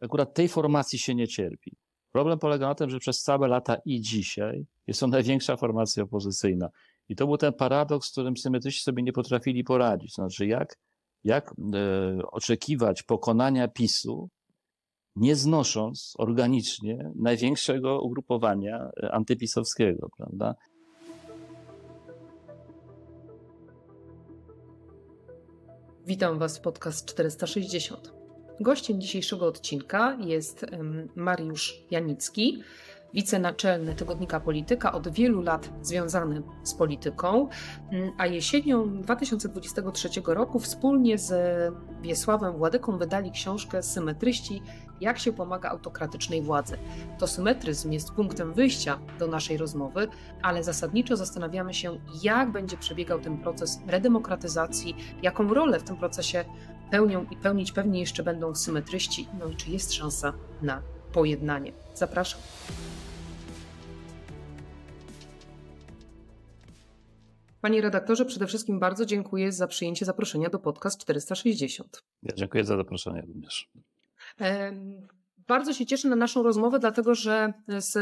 akurat tej formacji się nie cierpi. Problem polega na tym, że przez całe lata i dzisiaj jest to największa formacja opozycyjna. I to był ten paradoks, z którym symetryści sobie nie potrafili poradzić. Znaczy, jak, jak e, oczekiwać pokonania PiSu, nie znosząc organicznie największego ugrupowania e, antypisowskiego, prawda? Witam Was w podcast 460. Gościem dzisiejszego odcinka jest Mariusz Janicki, wicenaczelny tygodnika Polityka, od wielu lat związany z polityką, mm, a jesienią 2023 roku wspólnie z Wiesławem Władyką wydali książkę Symetryści jak się pomaga autokratycznej władzy. To symetryzm jest punktem wyjścia do naszej rozmowy, ale zasadniczo zastanawiamy się, jak będzie przebiegał ten proces redemokratyzacji, jaką rolę w tym procesie pełnią i pełnić pewnie jeszcze będą symetryści. No i czy jest szansa na pojednanie? Zapraszam. Panie redaktorze, przede wszystkim bardzo dziękuję za przyjęcie zaproszenia do podcast 460. Ja dziękuję za zaproszenie również. Bardzo się cieszę na naszą rozmowę, dlatego że z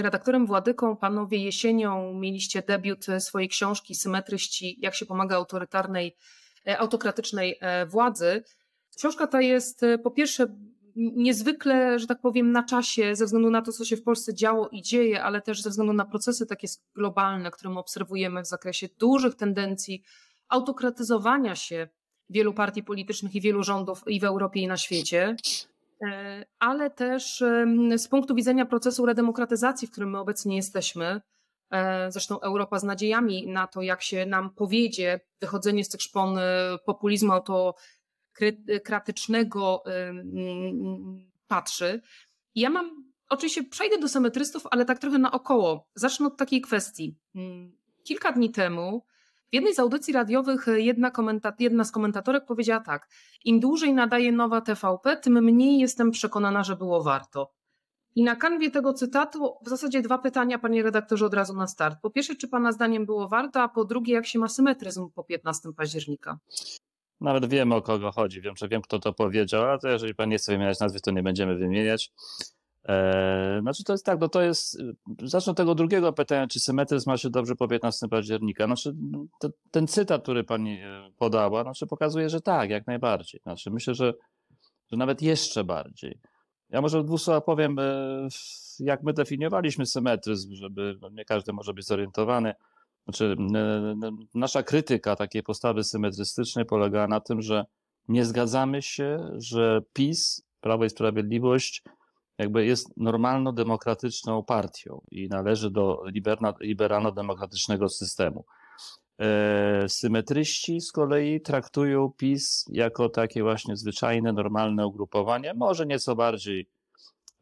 redaktorem Władyką, panowie jesienią, mieliście debiut swojej książki Symetryści, jak się pomaga autorytarnej E, autokratycznej e, władzy. Książka ta jest e, po pierwsze niezwykle, że tak powiem, na czasie, ze względu na to, co się w Polsce działo i dzieje, ale też ze względu na procesy takie globalne, które my obserwujemy w zakresie dużych tendencji autokratyzowania się wielu partii politycznych i wielu rządów i w Europie i na świecie, ale też z punktu widzenia procesu redemokratyzacji, w którym my obecnie jesteśmy, E, zresztą Europa z nadziejami na to, jak się nam powiedzie wychodzenie z tych szpon populizmu autokratycznego patrzy. Ja mam, oczywiście przejdę do symetrystów, ale tak trochę naokoło. Zacznę od takiej kwestii. Mm, kilka dni temu w jednej z audycji radiowych jedna, jedna, z komentatorek powiedziała tak: Im dłużej nadaje nowa TVP, tym mniej jestem przekonana, że było warto. I na kanwie tego cytatu w zasadzie dwa pytania, panie redaktorze, od razu na start. Po pierwsze, czy pana zdaniem było warto, a po drugie, jak się ma symetryzm po 15 października? Nawet wiemy o kogo chodzi, wiem, że wiem, kto to powiedział, a to jeżeli pan nie chce wymieniać nazwy, to nie będziemy wymieniać. Eee, znaczy to jest tak, no to jest, zacznę od tego drugiego pytania, czy symetryzm ma się dobrze po 15 października. Znaczy, to, ten cytat, który pani e, podała, znaczy pokazuje, że tak, jak najbardziej. Znaczy myślę, że, że nawet jeszcze bardziej. Ja może dwóch słowach powiem, e, jak my definiowaliśmy symetryzm, żeby no, nie każdy może być zorientowany. Znaczy, e, e, nasza krytyka takiej postawy symetrystycznej polegała na tym, że nie zgadzamy się, że PiS, Prawo i Sprawiedliwość, jakby jest normalno-demokratyczną partią i należy do liberalno-demokratycznego systemu. E, symetryści z kolei traktują PiS jako takie właśnie zwyczajne, normalne ugrupowanie, może nieco bardziej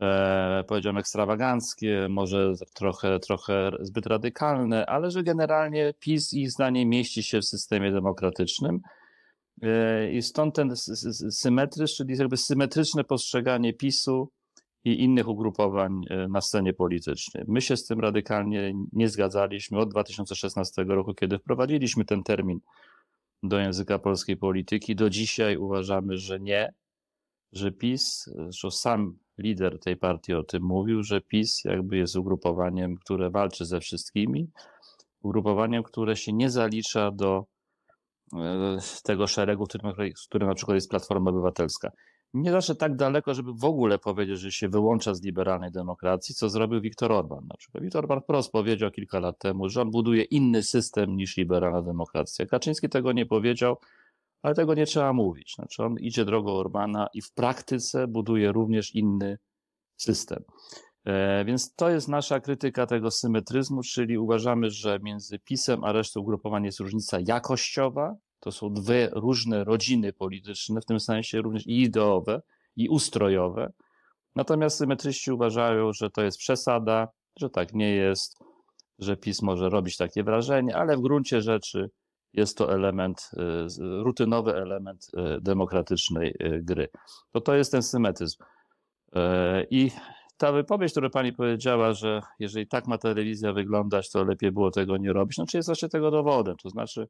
e, powiedziałem ekstrawaganckie, może trochę, trochę zbyt radykalne, ale że generalnie PiS ich zdanie mieści się w systemie demokratycznym. E, I stąd ten symetryzm, czyli jakby symetryczne postrzeganie PiSu i innych ugrupowań e, na scenie politycznej. My się z tym radykalnie nie zgadzaliśmy od 2016 roku, kiedy wprowadziliśmy ten termin do języka polskiej polityki. Do dzisiaj uważamy, że nie, że PiS, że sam lider tej partii o tym mówił, że PiS jakby jest ugrupowaniem, które walczy ze wszystkimi, ugrupowaniem, które się nie zalicza do e, tego szeregu, w którym na przykład jest Platforma Obywatelska nie zawsze tak daleko, żeby w ogóle powiedzieć, że się wyłącza z liberalnej demokracji, co zrobił Viktor Orban. Na przykład Viktor Orban wprost powiedział kilka lat temu, że on buduje inny system niż liberalna demokracja. Kaczyński tego nie powiedział, ale tego nie trzeba mówić. Znaczy on idzie drogą Orbana i w praktyce buduje również inny system. E, więc to jest nasza krytyka tego symetryzmu, czyli uważamy, że między PiSem a resztą ugrupowań jest różnica jakościowa, to są dwie różne rodziny polityczne, w tym sensie również i ideowe, i ustrojowe. Natomiast symetryści uważają, że to jest przesada, że tak nie jest, że PiS może robić takie wrażenie, ale w gruncie rzeczy jest to element, y, rutynowy element y, demokratycznej y, gry. To to jest ten symetryzm. E, I ta wypowiedź, którą pani powiedziała, że jeżeli tak ma telewizja wyglądać, to lepiej było tego nie robić, no czy jest właśnie tego dowodem? To znaczy,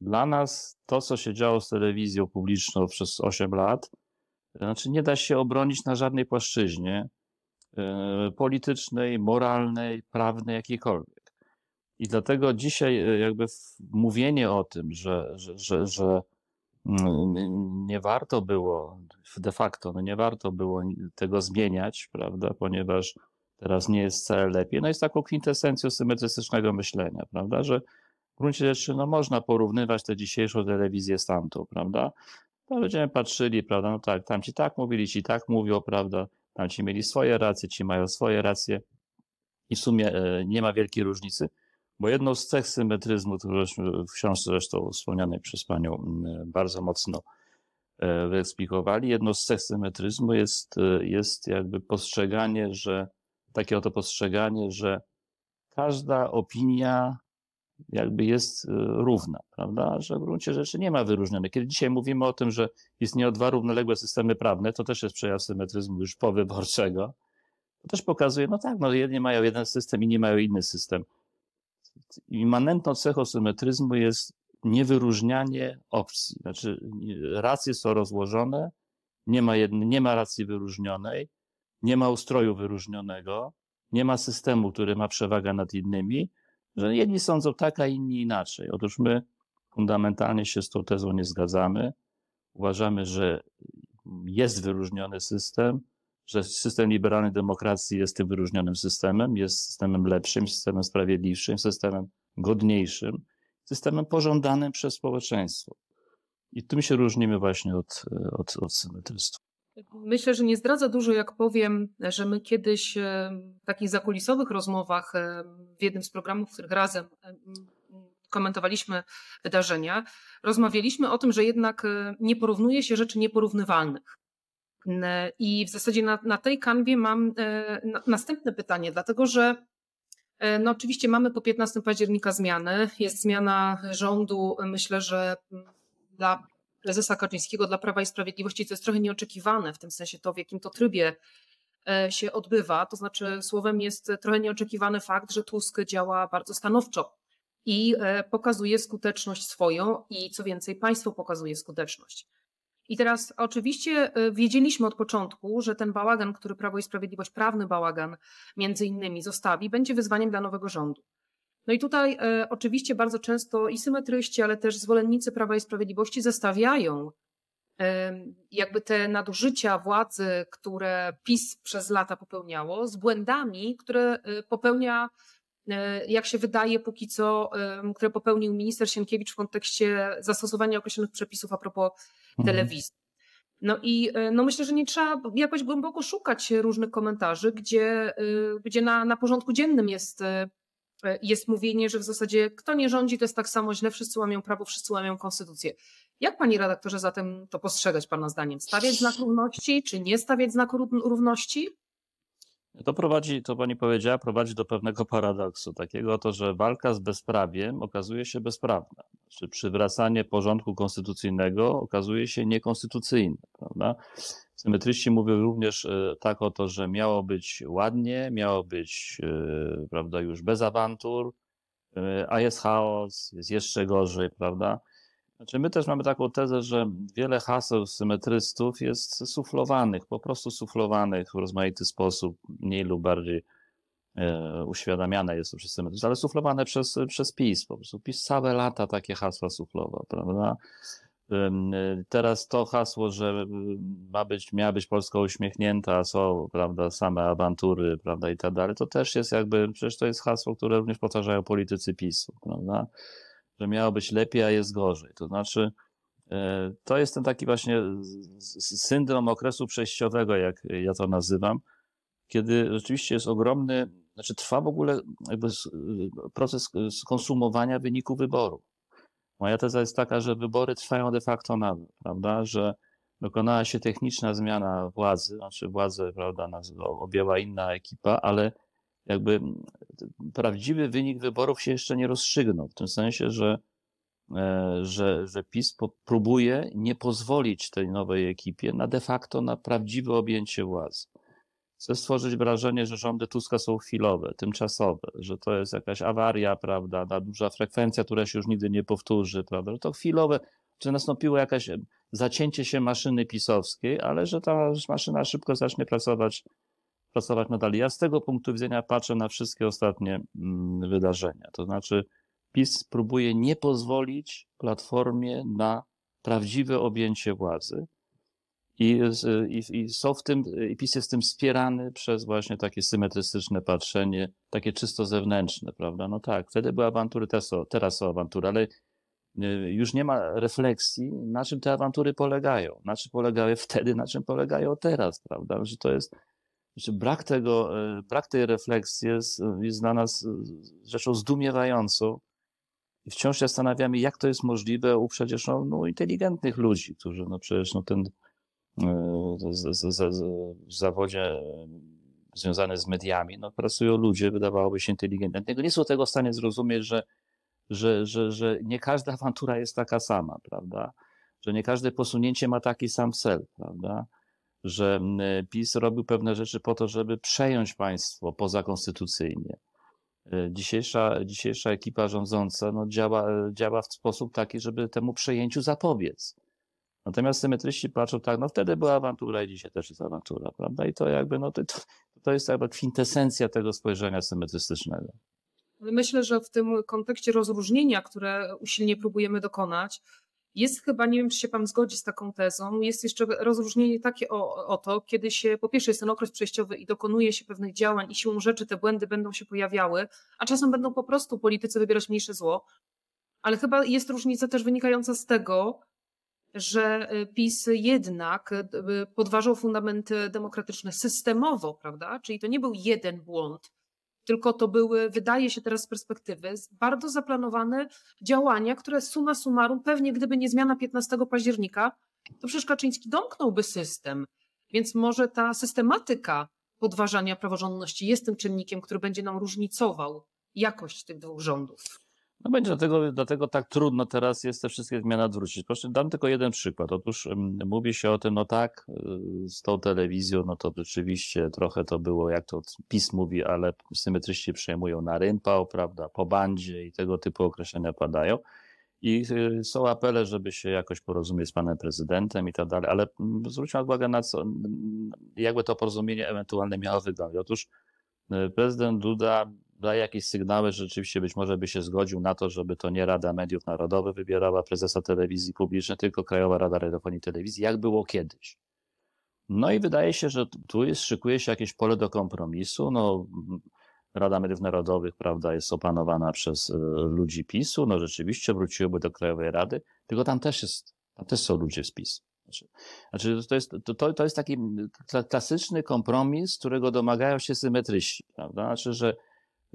dla nas to, co się działo z telewizją publiczną przez 8 lat, znaczy nie da się obronić na żadnej płaszczyźnie e, politycznej, moralnej, prawnej, jakiejkolwiek. I dlatego dzisiaj e, jakby mówienie o tym, że, że, że, że mm, nie warto było, de facto no nie warto było tego zmieniać, prawda, ponieważ teraz nie jest wcale lepiej, no jest taką kwintesencją symetrystycznego myślenia, prawda, że w gruncie rzeczy no, można porównywać tę dzisiejszą telewizję z tamtą, prawda? No, będziemy patrzyli, prawda, no tak, tamci tak mówili, ci tak mówią, prawda, tamci mieli swoje racje, ci mają swoje racje i w sumie e, nie ma wielkiej różnicy. Bo jedną z cech symetryzmu, którą w książce zresztą wspomnianej przez panią bardzo mocno e, wyeksplikowali, jedną z cech symetryzmu jest, e, jest jakby postrzeganie, że takie oto postrzeganie, że każda opinia jakby jest y, równa, prawda? Że w gruncie rzeczy nie ma wyróżnionych. Kiedy dzisiaj mówimy o tym, że istnieją dwa równoległe systemy prawne, to też jest przejaw symetryzmu już powyborczego, to też pokazuje, no tak, no jedni mają jeden system, inni mają inny system. Immanentną cechą symetryzmu jest niewyróżnianie opcji. Znaczy, racje są rozłożone, nie ma, jednej, nie ma racji wyróżnionej, nie ma ustroju wyróżnionego, nie ma systemu, który ma przewagę nad innymi, że jedni sądzą tak, a inni inaczej. Otóż my fundamentalnie się z tą tezą nie zgadzamy. Uważamy, że jest wyróżniony system, że system liberalnej demokracji jest tym wyróżnionym systemem, jest systemem lepszym, systemem sprawiedliwszym, systemem godniejszym, systemem pożądanym przez społeczeństwo. I tym się różnimy właśnie od, od, od Myślę, że nie zdradza dużo, jak powiem, że my kiedyś e, w takich zakulisowych rozmowach e, w jednym z programów, w których razem e, komentowaliśmy wydarzenia, rozmawialiśmy o tym, że jednak nie porównuje się rzeczy nieporównywalnych. I w zasadzie na, na tej kanwie mam następne pytanie, dlatego że no oczywiście mamy po 15 października zmiany. Jest zmiana rządu, myślę, że dla prezesa Kaczyńskiego dla Prawa i Sprawiedliwości, co jest trochę nieoczekiwane w tym sensie to, w jakim to trybie e, się odbywa. To znaczy, słowem jest trochę nieoczekiwany fakt, że Tusk działa bardzo stanowczo i e, pokazuje skuteczność swoją i co więcej, państwo pokazuje skuteczność. I teraz oczywiście e, wiedzieliśmy od początku, że ten bałagan, który Prawo i Sprawiedliwość, prawny bałagan między innymi zostawi, będzie wyzwaniem dla nowego rządu. No i tutaj e, oczywiście bardzo często i symetryści, ale też zwolennicy Prawa i Sprawiedliwości zestawiają e, jakby te nadużycia władzy, które PiS przez lata popełniało, z błędami, które e, popełnia e, jak się wydaje póki co, e, które popełnił minister Sienkiewicz w kontekście zastosowania określonych przepisów a propos mhm. telewizji. No i no myślę, że nie trzeba jakoś głęboko szukać różnych komentarzy, gdzie, gdzie na, na porządku dziennym jest E, jest mówienie, że w zasadzie kto nie rządzi, to jest tak samo źle, wszyscy łamią prawo, wszyscy łamią konstytucję. Jak pani redaktorze zatem to postrzegać pana zdaniem? Stawiać znak równości, czy nie stawiać znaku równości? To prowadzi, to pani powiedziała, prowadzi do pewnego paradoksu, takiego to, że walka z bezprawiem okazuje się bezprawna. Czy znaczy, przywracanie porządku konstytucyjnego okazuje się niekonstytucyjne, prawda? Symetryści mówią również e, tak o to, że miało być ładnie, miało być, e, prawda, już bez awantur, e, a jest chaos, jest jeszcze gorzej, prawda? Znaczy my też mamy taką tezę, że wiele haseł symetrystów jest suflowanych, po prostu suflowanych w rozmaity sposób, mniej lub bardziej uświadamiane jest to przez symetrystów, ale suflowane przez, przez PiS. Po prostu PiS całe lata takie hasła suflowa, prawda? Y, teraz to hasło, że y, ma być, miała być Polska uśmiechnięta, a są prawda, same awantury prawda, i tak dalej, to też jest jakby, przecież to jest hasło, które również powtarzają politycy PiSu, prawda? że miało być lepiej, a jest gorzej. To znaczy, y, to jest ten taki właśnie syndrom okresu przejściowego, jak ja to nazywam, kiedy rzeczywiście jest ogromny, znaczy trwa w ogóle proces skonsumowania wyniku wyboru. Moja teza jest taka, że wybory trwają de facto na, prawda, że dokonała się techniczna zmiana władzy, znaczy władzę, prawda, objęła inna ekipa, ale jakby prawdziwy wynik wyborów się jeszcze nie rozstrzygnął, w tym sensie, że, e, że, że PiS próbuje nie pozwolić tej nowej ekipie na de facto na prawdziwe objęcie władzy chce stworzyć wrażenie, że rządy Tuska są chwilowe, tymczasowe, że to jest jakaś awaria, prawda, ta duża frekwencja, która się już nigdy nie powtórzy, prawda, że to chwilowe, że nastąpiło jakieś zacięcie się maszyny pisowskiej, ale że ta maszyna szybko zacznie pracować, pracować nadal. Ja z tego punktu widzenia patrzę na wszystkie ostatnie mm, wydarzenia, to znaczy PiS próbuje nie pozwolić Platformie na prawdziwe objęcie władzy, i, i, i są w tym, i PiS jest tym wspierany przez właśnie takie symetrystyczne patrzenie, takie czysto zewnętrzne, prawda? No tak, wtedy były awantury, teraz są, teraz są awantury, ale y, już nie ma refleksji, na czym te awantury polegają, na czym polegały wtedy, na czym polegają teraz, prawda? Że to jest, że brak tego, y, brak tej refleksji jest, jest dla nas y, rzeczą zdumiewającą, i wciąż się zastanawiamy, jak to jest możliwe u przecież no, no inteligentnych ludzi, którzy no przecież no, ten E, z, z, z, w zawodzie e, związane z mediami, no, pracują ludzie, wydawałoby się inteligentni. Nie są tego w stanie zrozumieć, że, że, że, że nie każda awantura jest taka sama, prawda? Że nie każde posunięcie ma taki sam cel, prawda? Że PiS robił pewne rzeczy po to, żeby przejąć państwo pozakonstytucyjnie. E, dzisiejsza, dzisiejsza ekipa rządząca no, działa, działa w sposób taki, żeby temu przejęciu zapobiec Natomiast symetryści patrzą tak, no wtedy była awantura i dzisiaj też jest awantura, prawda? I to jakby, no to, to jest jakby kwintesencja tego spojrzenia symetrystycznego. Myślę, że w tym kontekście rozróżnienia, które usilnie próbujemy dokonać, jest chyba, nie wiem, czy się Pan zgodzi z taką tezą, jest jeszcze rozróżnienie takie o, o to, kiedy się, po pierwsze jest ten okres przejściowy i dokonuje się pewnych działań i siłą rzeczy te błędy będą się pojawiały, a czasem będą po prostu politycy wybierać mniejsze zło. Ale chyba jest różnica też wynikająca z tego, że y, PiS jednak y, y, podważał fundamenty demokratyczne systemowo, prawda? Czyli to nie był jeden błąd, tylko to były, wydaje się teraz z perspektywy, bardzo zaplanowane działania, które suma summarum, pewnie gdyby nie zmiana 15 października, to przecież Kaczyński domknąłby system. Więc może ta systematyka podważania praworządności jest tym czynnikiem, który będzie nam różnicował jakość tych dwóch rządów. No będzie dlatego, dlatego tak trudno teraz jest te wszystkie zmiany odwrócić. Proszę, dam tylko jeden przykład. Otóż mówi się o tym, no tak, e, z tą telewizją, no to rzeczywiście trochę to było, jak to PiS mówi, ale symetryści przejmują na rympał, prawda, po bandzie i tego typu określenia padają. I e, są apele, żeby się jakoś porozumieć z panem prezydentem i tak dalej, ale zwróćmy uwagę na co, jakby to porozumienie ewentualnie miało wyglądać. Otóż e, prezydent Duda daje jakieś sygnały, że rzeczywiście być może by się zgodził na to, żeby to nie Rada Mediów Narodowych wybierała prezesa telewizji publicznej, tylko Krajowa Rada Radiofonii i Telewizji, jak było kiedyś. No i wydaje się, że tu jest, szykuje się jakieś pole do kompromisu. No, Rada Mediów Narodowych, prawda, jest opanowana przez e, ludzi PiSu. No rzeczywiście wróciłyby do Krajowej Rady, tylko tam też jest, tam też są ludzie z PiS. Znaczy, znaczy to, jest, to, to jest taki klasyczny kompromis, którego domagają się symetryści, prawda? Znaczy, że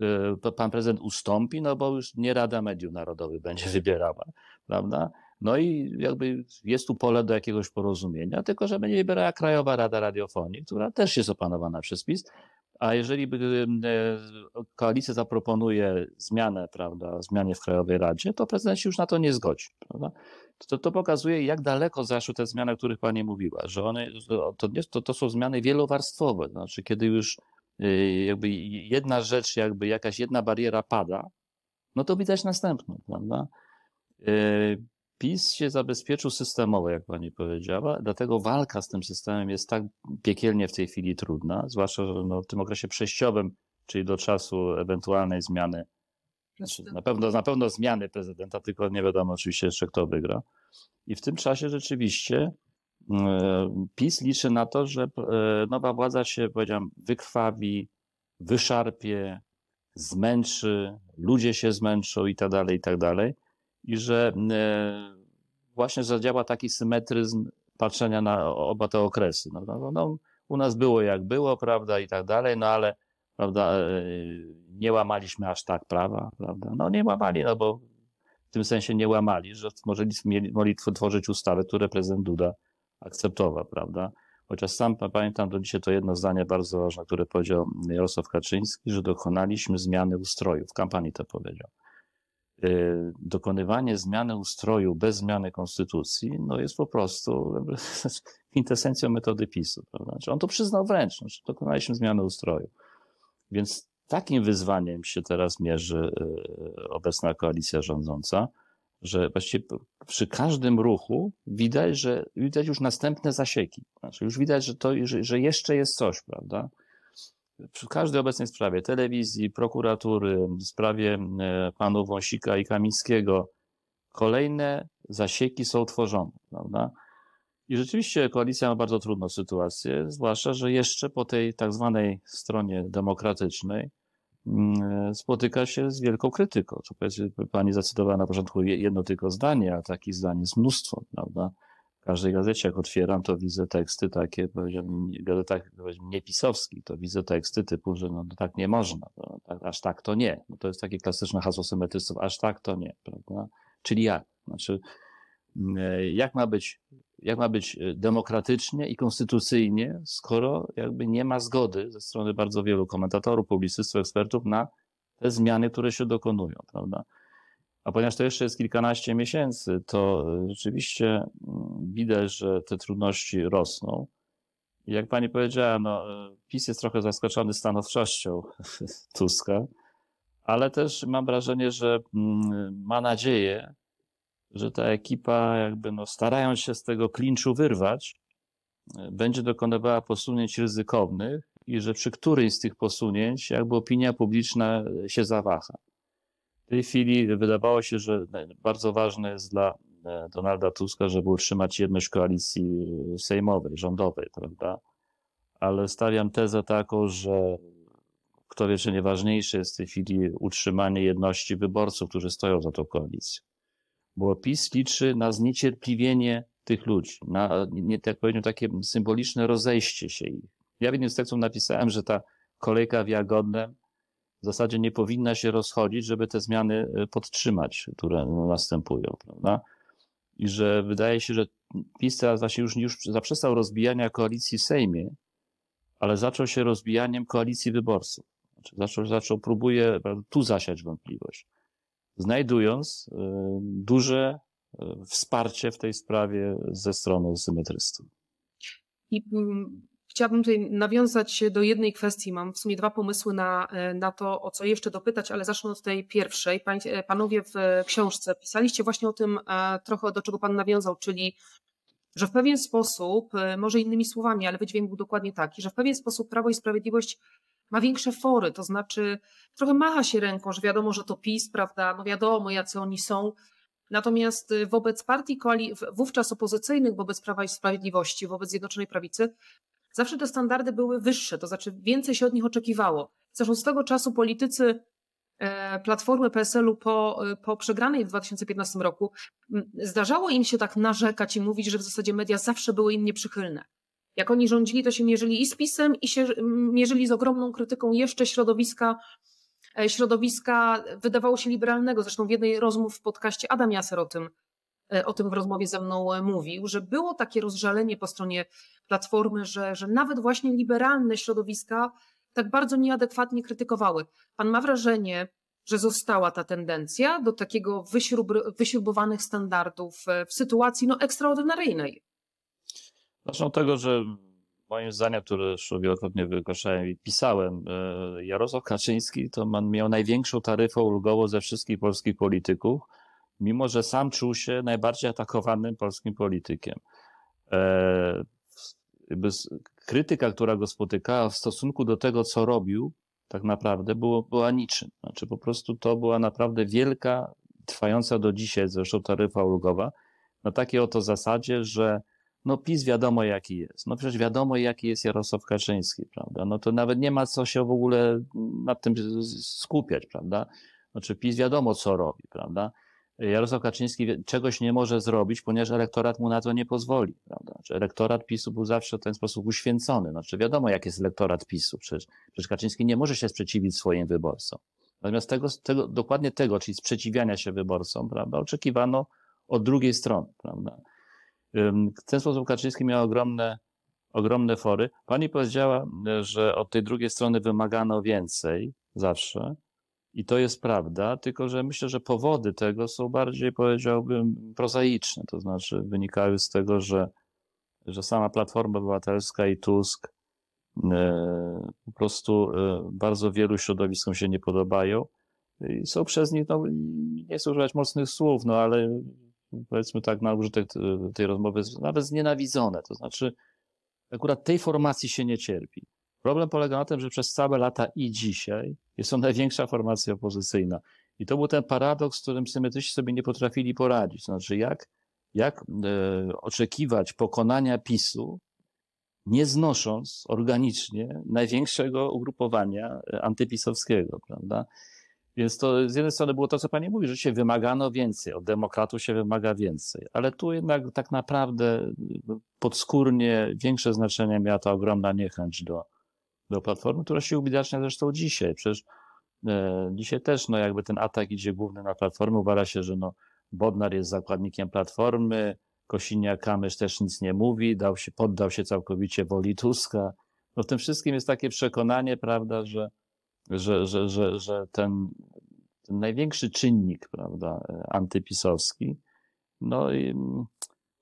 Y, pan prezydent ustąpi, no bo już nie Rada Mediów Narodowych będzie tak. wybierała, prawda? No i jakby jest tu pole do jakiegoś porozumienia, tylko że będzie wybierała Krajowa Rada Radiofonii, która też jest opanowana przez PiS, a jeżeli by y, koalicja zaproponuje zmianę, prawda, zmianie w Krajowej Radzie, to prezydent się już na to nie zgodzi. Prawda? To, to pokazuje, jak daleko zaszły te zmiany, o których Pani mówiła, że one, to, to, to są zmiany wielowarstwowe, to znaczy kiedy już Y, jakby jedna rzecz, jakby jakaś jedna bariera pada, no to widać następną, prawda? Y, PiS się zabezpieczył systemowo, jak pani powiedziała, dlatego walka z tym systemem jest tak piekielnie w tej chwili trudna, zwłaszcza że no, w tym okresie przejściowym, czyli do czasu ewentualnej zmiany, znaczy na pewno, na pewno zmiany prezydenta, tylko nie wiadomo oczywiście jeszcze kto wygra. I w tym czasie rzeczywiście PiS liczy na to, że e, nowa władza się, powiedziałem, wykrwawi, wyszarpie, zmęczy, ludzie się zmęczą i tak dalej, i tak dalej. I że e, właśnie zadziała taki symetryzm patrzenia na oba te okresy. No, no, no, u nas było jak było, prawda, i tak dalej, no ale prawda, e, nie łamaliśmy aż tak prawa, prawda. No nie łamali, no bo w tym sensie nie łamali, że może mieli, mogli tworzyć ustawy, które prezydent Duda akceptował, prawda? Chociaż sam pamiętam do dzisiaj to jedno zdanie bardzo ważne, które powiedział Jarosław Kaczyński, że dokonaliśmy zmiany ustroju. W kampanii to powiedział. Y, dokonywanie zmiany ustroju bez zmiany konstytucji no jest po prostu kwintesencją metody PiSu. Prawda? Znaczy, on to przyznał wręcz, że dokonaliśmy zmiany ustroju. Więc takim wyzwaniem się teraz mierzy y, obecna koalicja rządząca że właściwie przy każdym ruchu widać, że widać już następne zasieki. Znaczy już widać, że, to, że, że jeszcze jest coś, prawda? Przy każdej obecnej sprawie telewizji, prokuratury, sprawie e, panów Wąsika i Kamińskiego, kolejne zasieki są tworzone, prawda? I rzeczywiście koalicja ma bardzo trudną sytuację, zwłaszcza, że jeszcze po tej tak zwanej stronie demokratycznej, Mm, e, spotyka się z wielką krytyką. Co pani zacytowała na początku jedno tylko zdanie, a takich zdań jest mnóstwo, prawda? W każdej gazecie, jak otwieram, to widzę teksty takie, powiedziałbym, gazetach tak, powiedziałbym, niepisowskich, to widzę teksty typu, że no, no, tak nie można, to, tak, aż tak to nie. No, to jest takie klasyczne hasło semetystów, aż tak to nie, prawda? Czyli jak? Znaczy, mm, e, jak ma być jak ma być e, demokratycznie i konstytucyjnie, skoro jakby nie ma zgody ze strony bardzo wielu komentatorów, publicystów, ekspertów na te zmiany, które się dokonują, prawda? A ponieważ to jeszcze jest kilkanaście miesięcy, to e, rzeczywiście mm, widać, że te trudności rosną. I jak pani powiedziała, no, e, PiS jest trochę zaskoczony stanowczością Tuska, ale też mam wrażenie, że mm, ma nadzieję, że ta ekipa jakby no, starając się z tego klinczu wyrwać, e, będzie dokonywała posunięć ryzykownych i że przy którymś z tych posunięć jakby opinia publiczna e, się zawaha. W tej chwili wydawało się, że e, bardzo ważne jest dla Donalda Tuska, żeby utrzymać jedność koalicji sejmowej, rządowej, prawda? Ale stawiam tezę taką, że kto wie, czy nieważniejsze jest w tej chwili utrzymanie jedności wyborców, którzy stoją za tą koalicją bo PiS liczy na zniecierpliwienie tych ludzi, na, nie, tak powiem, takie symboliczne rozejście się ich. Ja w jednym z tekstów napisałem, że ta kolejka w Jagodnem w zasadzie nie powinna się rozchodzić, żeby te zmiany e, podtrzymać, które następują, prawda? I że wydaje się, że PiS teraz właśnie już, już zaprzestał rozbijania koalicji Sejmie, ale zaczął się rozbijaniem koalicji wyborców. Znaczy zaczął, zaczął próbuje tu zasiać wątpliwość znajdując y, duże y, wsparcie w tej sprawie ze strony symetrystów. I mm, Chciałabym tutaj nawiązać do jednej kwestii. Mam w sumie dwa pomysły na, e, na to, o co jeszcze dopytać, ale zacznę od tej pierwszej. E, panowie w e, książce pisaliście właśnie o tym trochę, do czego Pan nawiązał, czyli że w pewien sposób, może innymi słowami, ale wydźwięk był dokładnie taki, że w pewien sposób Prawo i Sprawiedliwość ma większe fory, to znaczy trochę macha się ręką, że wiadomo, że to PiS, prawda, no wiadomo, jacy oni są. Natomiast wobec partii koali- wówczas opozycyjnych, wobec Prawa i Sprawiedliwości, wobec Zjednoczonej Prawicy, zawsze te standardy były wyższe, to znaczy więcej się od nich oczekiwało. Zresztą z tego czasu politycy e, Platformy PSL-u po, e, po przegranej w 2015 roku zdarzało im się tak narzekać i mówić, że w zasadzie media zawsze były im nieprzychylne. Jak oni rządzili, to się mierzyli i z PiSem, i się mierzyli z ogromną krytyką jeszcze środowiska, e, środowiska e, wydawało się liberalnego. Zresztą w jednej rozmów w podcaście Adam Jaser o tym, e, o tym w rozmowie ze mną mówił, że było takie rozżalenie po stronie Platformy, że, że nawet właśnie liberalne środowiska tak bardzo nieadekwatnie krytykowały. Pan ma wrażenie, że została ta tendencja do takiego wyśrub, wyśrubowanych standardów w sytuacji no, ekstraordynaryjnej. Zacznę od tego, że moim zdaniem, które już wielokrotnie wygłaszałem i pisałem, e, Jarosław Kaczyński to man miał największą taryfę ulgową ze wszystkich polskich polityków, mimo że sam czuł się najbardziej atakowanym polskim politykiem. E, krytyka, która go spotykała w stosunku do tego, co robił, tak naprawdę było, była niczym. Znaczy po prostu to była naprawdę wielka, trwająca do dzisiaj zresztą taryfa ulgowa, na takiej oto zasadzie, że no PiS wiadomo jaki jest. No przecież wiadomo jaki jest Jarosław Kaczyński, prawda? No to nawet nie ma co się w ogóle nad tym skupiać, prawda? Znaczy PiS wiadomo co robi, prawda? Jarosław Kaczyński czegoś nie może zrobić, ponieważ elektorat mu na to nie pozwoli, prawda? Znaczy elektorat PiSu był zawsze w ten sposób uświęcony. Znaczy wiadomo jak jest elektorat PiSu, przecież, przecież Kaczyński nie może się sprzeciwić swoim wyborcom. Natomiast tego, tego, dokładnie tego, czyli sprzeciwiania się wyborcom, prawda, oczekiwano od drugiej strony, prawda? W ten sposób Kaczyński miał ogromne, ogromne fory. Pani powiedziała, e, że od tej drugiej strony wymagano więcej zawsze. I to jest prawda, tylko że myślę, że powody tego są bardziej, powiedziałbym, prozaiczne. To znaczy wynikały z tego, że, że sama Platforma Obywatelska i Tusk e, po prostu e, bardzo wielu środowiskom się nie podobają i są przez nich, no, nie chcę używać mocnych słów, no ale powiedzmy tak na użytek y, tej rozmowy, nawet znienawidzone. To znaczy, akurat tej formacji się nie cierpi. Problem polega na tym, że przez całe lata i dzisiaj jest to największa formacja opozycyjna. I to był ten paradoks, z którym symetryści sobie nie potrafili poradzić. To znaczy, jak, jak e, oczekiwać pokonania PiSu, nie znosząc organicznie największego ugrupowania e, antypisowskiego, prawda? Więc to z jednej strony było to, co pani mówi, że się wymagano więcej, od demokratów się wymaga więcej, ale tu jednak tak naprawdę y, podskórnie większe znaczenie miała ta ogromna niechęć do, do Platformy, która się uwidacznia zresztą dzisiaj. Przecież e, dzisiaj też no jakby ten atak idzie główny na Platformę, uważa się, że no Bodnar jest zakładnikiem Platformy, Kosiniak-Kamysz też nic nie mówi, dał się, poddał się całkowicie woli Tuska. No w tym wszystkim jest takie przekonanie, prawda, że że, że, że, że ten, ten największy czynnik, prawda, antypisowski, no i mm,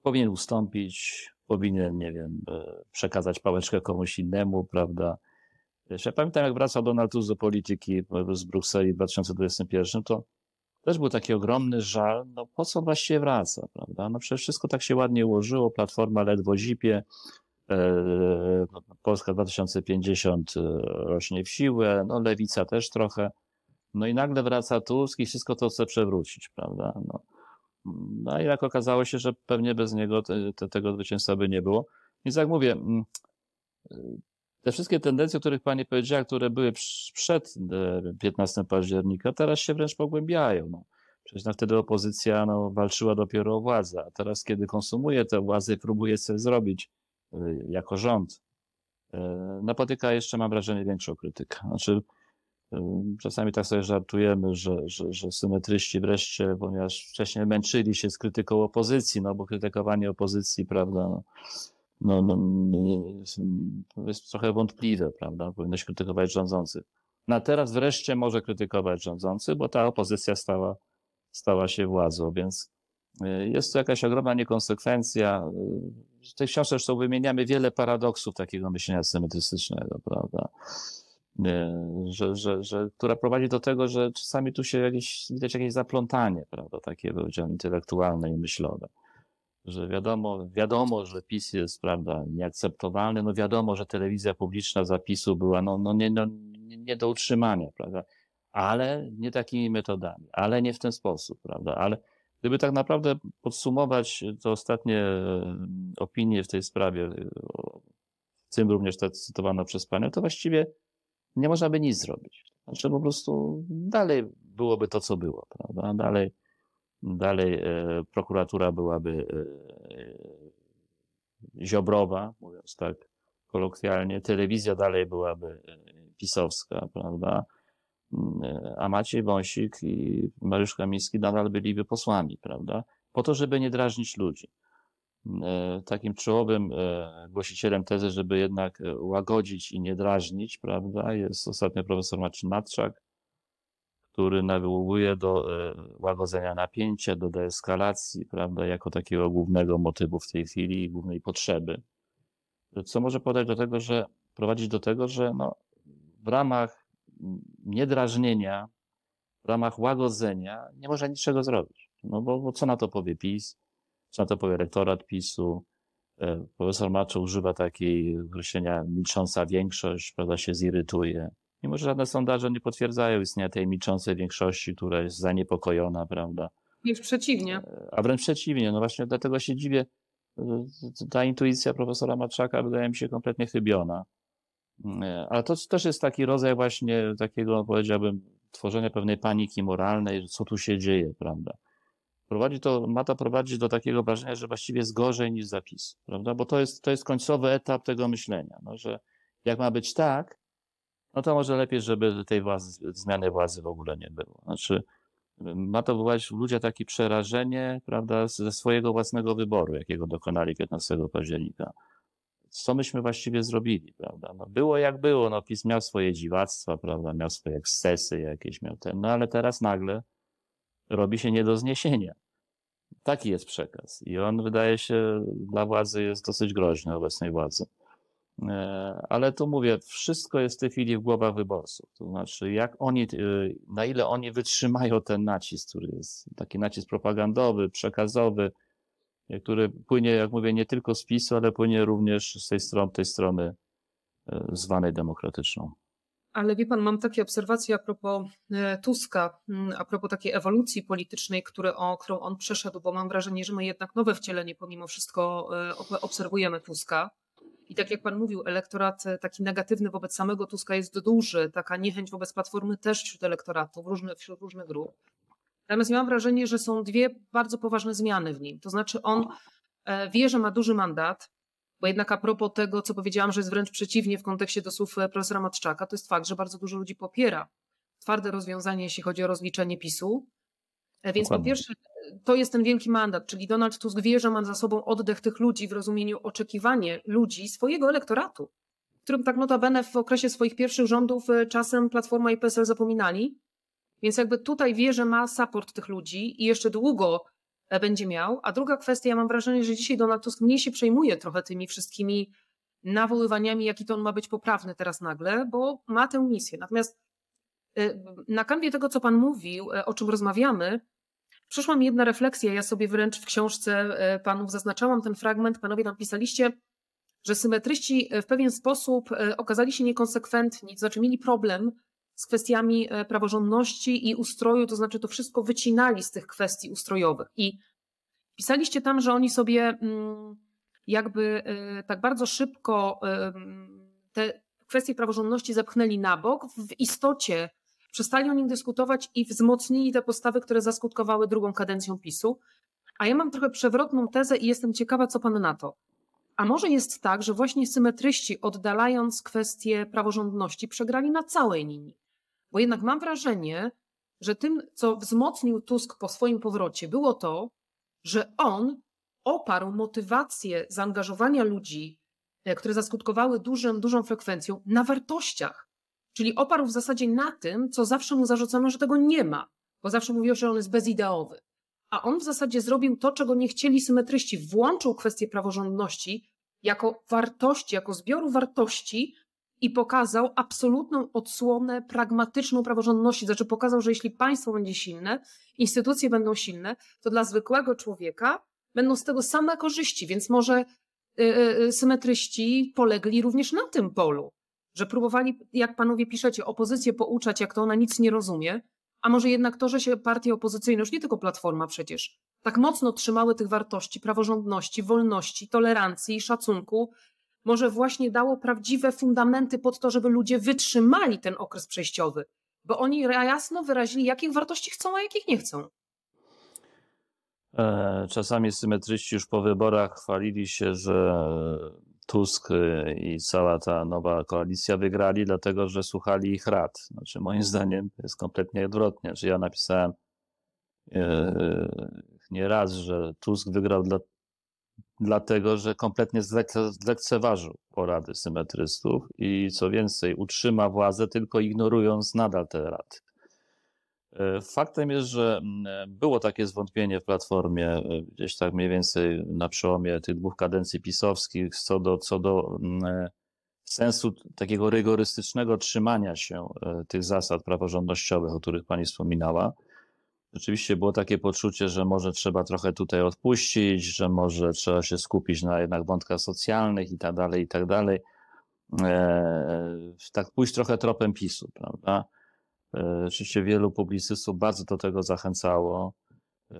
powinien ustąpić, powinien, nie wiem, e, przekazać pałeczkę komuś innemu, prawda. ja pamiętam, jak wracał Donald Tusk do polityki z Brukseli w 2021, to też był taki ogromny żal, no po co właściwie wraca, prawda? No przecież wszystko tak się ładnie ułożyło, Platforma ledwo zipie, E, no, Polska 2050 e, rośnie w siłę, no lewica też trochę. No i nagle wraca Tusk i wszystko to chce przewrócić, prawda? No, no i jak okazało się, że pewnie bez niego te, te, tego zwycięstwa by nie było. Więc jak mówię, mm, e, te wszystkie tendencje, o których Pani powiedziała, które były przed 15 października, teraz się wręcz pogłębiają. No. Przecież na no wtedy opozycja no, walczyła dopiero o władzę, a teraz, kiedy konsumuje tę władzę i próbuje coś zrobić, Y, jako rząd, y, napotyka jeszcze, mam wrażenie, większą krytykę. Znaczy, y, czasami tak sobie żartujemy, że, że, że symetryści wreszcie, ponieważ wcześniej męczyli się z krytyką opozycji, no bo krytykowanie opozycji, prawda, no, no, no, no jest trochę wątpliwe, prawda? Powinno się krytykować rządzący. Na no teraz wreszcie może krytykować rządzący, bo ta opozycja stała, stała się władzą, więc jest to jakaś ogromna niekonsekwencja. W tej książce zresztą wymieniamy wiele paradoksów takiego myślenia symetrystycznego, prawda? Że, że, że, która prowadzi do tego, że czasami tu się jakieś, widać jakieś zaplątanie, prawda, takie powiedziałem, intelektualne i myślowe. Że wiadomo, wiadomo, że PiS jest, prawda, nieakceptowalny, no wiadomo, że telewizja publiczna zapisu była, no, no, nie, no nie, nie do utrzymania, prawda, ale nie takimi metodami, ale nie w ten sposób, prawda, ale Gdyby tak naprawdę podsumować e, to ostatnie e, opinie w tej sprawie, e, w tym również ta cytowana przez Panią, to właściwie nie można by nic zrobić. Znaczy po prostu dalej byłoby to, co było, prawda? Dalej, dalej e, prokuratura byłaby e, ziobrowa, mówiąc tak kolokwialnie, telewizja dalej byłaby pisowska, prawda? a Maciej Wąsik i Mariusz Kamiński nadal byliby posłami, prawda? Po to, żeby nie drażnić ludzi. E, takim czołowym e, głosicielem tezy, żeby jednak e, łagodzić i nie drażnić, prawda, jest ostatnio profesor Marcin Matczak, który nawołuje do łagodzenia napięcia, do deeskalacji, prawda, jako takiego głównego motywu w tej chwili i głównej potrzeby. Co może podać do tego, że prowadzić do tego, że no, w ramach niedrażnienia, w ramach łagodzenia nie można niczego zrobić. No bo, bo co na to powie PiS, co na to powie rektorat PiSu, e, profesor Maczo używa takiej określenia milcząca większość, prawda, się zirytuje. Mimo, że żadne sondaże nie potwierdzają istnienia tej milczącej większości, która jest zaniepokojona, prawda. Wręcz przeciwnie. E, a wręcz przeciwnie, no właśnie dlatego się dziwię. Ta intuicja profesora Maczaka wydaje mi się kompletnie chybiona. Mm, e, ale to też jest taki rodzaj właśnie takiego, powiedziałbym, tworzenia pewnej paniki moralnej, co tu się dzieje, prawda? Prowadzi to, ma to prowadzić do takiego wrażenia, że właściwie jest gorzej niż zapis, prawda? Bo to jest, to jest końcowy etap tego myślenia, no, że jak ma być tak, no to może lepiej, żeby tej władzy, zmiany władzy w ogóle nie było. Znaczy, ma to wywołać w ludziach takie przerażenie, prawda, ze swojego własnego wyboru, jakiego dokonali 15 października co myśmy właściwie zrobili, prawda? No, było jak było, no PiS miał swoje dziwactwa, prawda? Miał swoje ekscesy jakieś, miał ten, no ale teraz nagle robi się nie do zniesienia. Taki jest przekaz. I on wydaje się dla władzy jest dosyć groźny, obecnej władzy. E, ale to mówię, wszystko jest w tej chwili w głowach wyborców. To znaczy, jak oni, e, na ile oni wytrzymają ten nacisk, który jest taki nacisk propagandowy, przekazowy, który płynie, jak mówię, nie tylko z PiS, ale płynie również z tej strony, tej strony e, zwanej demokratyczną. Ale wie pan, mam takie obserwacje a propos e, Tuska, mm, a propos takiej ewolucji politycznej, które o, którą on przeszedł, bo mam wrażenie, że my jednak nowe wcielenie pomimo wszystko e, obserwujemy Tuska. I tak jak pan mówił, elektorat taki negatywny wobec samego Tuska jest duży, taka niechęć wobec Platformy też wśród elektoratu, wśród różnych grup. Natomiast ja mam wrażenie, że są dwie bardzo poważne zmiany w nim. To znaczy on e, wie, że ma duży mandat, bo jednak a propos tego, co powiedziałam, że jest wręcz przeciwnie w kontekście do słów e, profesora Matczaka, to jest fakt, że bardzo dużo ludzi popiera twarde rozwiązanie, jeśli chodzi o rozliczenie PiSu. E, więc Dokładnie. po pierwsze, to jest ten wielki mandat, czyli Donald Tusk wie, że ma za sobą oddech tych ludzi w rozumieniu oczekiwanie ludzi swojego elektoratu, którym tak notabene w okresie swoich pierwszych rządów czasem Platforma i PSL zapominali, więc jakby tutaj wie, że ma support tych ludzi i jeszcze długo e, będzie miał. A druga kwestia, ja mam wrażenie, że dzisiaj Donald Tusk mniej się przejmuje trochę tymi wszystkimi nawoływaniami, jaki to on ma być poprawny teraz nagle, bo ma tę misję. Natomiast e, na kanwie tego, co Pan mówił, e, o czym rozmawiamy, przyszła mi jedna refleksja. Ja sobie wręcz w książce Panów zaznaczałam ten fragment. Panowie tam pisaliście, że symetryści w pewien sposób okazali się niekonsekwentni, to znaczy mieli problem z kwestiami e, praworządności i ustroju, to znaczy to wszystko wycinali z tych kwestii ustrojowych. I pisaliście tam, że oni sobie mm, jakby e, tak bardzo szybko te kwestie praworządności zepchnęli na bok. W istocie przestali o nich dyskutować i wzmocnili te postawy, które zaskutkowały drugą kadencją PiSu. A ja mam trochę przewrotną tezę i jestem ciekawa, co pan na to. A może jest tak, że właśnie symetryści, oddalając kwestie praworządności, przegrali na całej linii? Bo jednak mam wrażenie, że tym, co wzmocnił Tusk po swoim powrocie, było to, że on oparł motywację zaangażowania ludzi, e, które zaskutkowały dużym, dużą frekwencją, na wartościach. Czyli oparł w zasadzie na tym, co zawsze mu zarzucano, że tego nie ma, bo zawsze mówił, że on jest bezideowy. A on w zasadzie zrobił to, czego nie chcieli symetryści. Włączył kwestię praworządności jako wartości, jako zbioru wartości, i pokazał absolutną odsłonę pragmatyczną praworządności. Znaczy pokazał, że jeśli państwo będzie silne, instytucje będą silne, to dla zwykłego człowieka będą z tego same korzyści, więc może y, y, y, symetryści polegli również na tym polu, że próbowali, jak panowie piszecie, opozycję pouczać, jak to ona nic nie rozumie, a może jednak to, że się partie opozycyjne, już nie tylko Platforma przecież, tak mocno trzymały tych wartości praworządności, wolności, tolerancji, szacunku, może właśnie dało prawdziwe fundamenty pod to, żeby ludzie wytrzymali ten okres przejściowy, bo oni jasno wyrazili, jakich wartości chcą, a jakich nie chcą. E, czasami symetryści już po wyborach chwalili się, że Tusk i cała ta nowa koalicja wygrali, dlatego że słuchali ich rad. Znaczy, moim zdaniem to jest kompletnie odwrotnie. Czy ja napisałem e, nie raz, że Tusk wygrał dla, dlatego że kompletnie zlekceważył porady symetrystów i co więcej, utrzyma władzę tylko ignorując nadal te rady. E, faktem jest, że mm, e, było takie zwątpienie w Platformie, e, gdzieś tak mniej więcej na przełomie tych dwóch kadencji pisowskich, co do, co do mm, sensu takiego rygorystycznego trzymania się tych zasad praworządnościowych, o których pani wspominała. Rzeczywiście było takie poczucie, że może trzeba trochę tutaj odpuścić, że może trzeba się skupić na jednak wątkach socjalnych i tak dalej, i tak dalej. Eee, tak pójść trochę tropem PiSu, prawda? Eee, oczywiście wielu publicystów bardzo do tego zachęcało. Eee,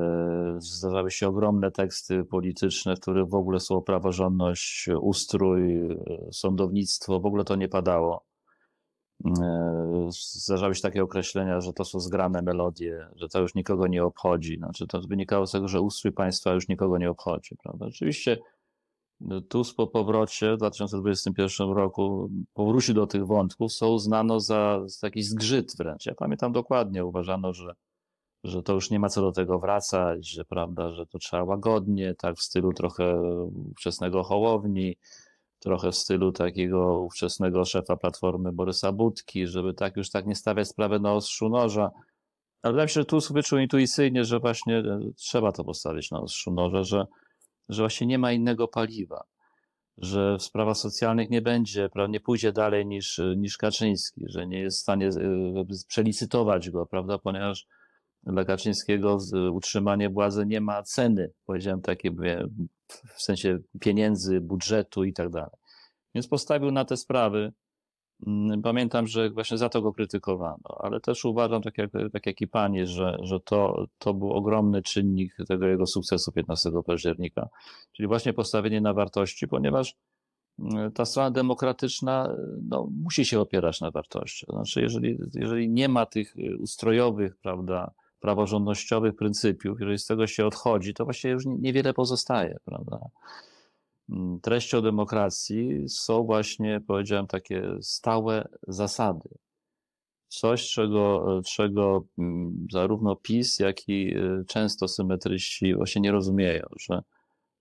zdarzały się ogromne teksty polityczne, w których w ogóle słowo praworządność, ustrój, e, sądownictwo, w ogóle to nie padało. E, zdarzały się takie określenia, że to są zgrane melodie, że to już nikogo nie obchodzi. Znaczy, to wynikało z tego, że ustrój państwa już nikogo nie obchodzi. Prawda? Oczywiście no, Tusk po powrocie w 2021 roku powrócił do tych wątków, są uznano za, za taki zgrzyt wręcz. Ja pamiętam dokładnie, uważano, że, że to już nie ma co do tego wracać, że, prawda, że to trzeba łagodnie, tak w stylu trochę ówczesnego Hołowni, trochę w stylu takiego ówczesnego szefa Platformy Borysa Budki, żeby tak już tak nie stawiać sprawy na ostrzu noża. Ale wydaje mi się, że Tusk wyczuł intuicyjnie, że właśnie e, trzeba to postawić na ostrzu noża, że, że właśnie nie ma innego paliwa, że w sprawach socjalnych nie będzie, prawda, nie pójdzie dalej niż, e, niż Kaczyński, że nie jest w stanie e, przelicytować go, prawda, ponieważ dla Kaczyńskiego utrzymanie władzy nie ma ceny, powiedziałem takie w sensie pieniędzy, budżetu i tak dalej. Więc postawił na te sprawy. Mm, pamiętam, że właśnie za to go krytykowano, ale też uważam, tak jak, tak jak i panie, że, że to, to był ogromny czynnik tego jego sukcesu 15 października, czyli właśnie postawienie na wartości, ponieważ mm, ta strona demokratyczna no, musi się opierać na wartościach. Znaczy, jeżeli, jeżeli nie ma tych y, ustrojowych, prawda, praworządnościowych pryncypiów, jeżeli z tego się odchodzi, to właściwie już niewiele pozostaje, prawda? Mm, Treścią demokracji są właśnie, powiedziałem, takie stałe zasady. Coś, czego, czego mm, zarówno PiS, jak i y, często symetryści właśnie nie rozumieją, że,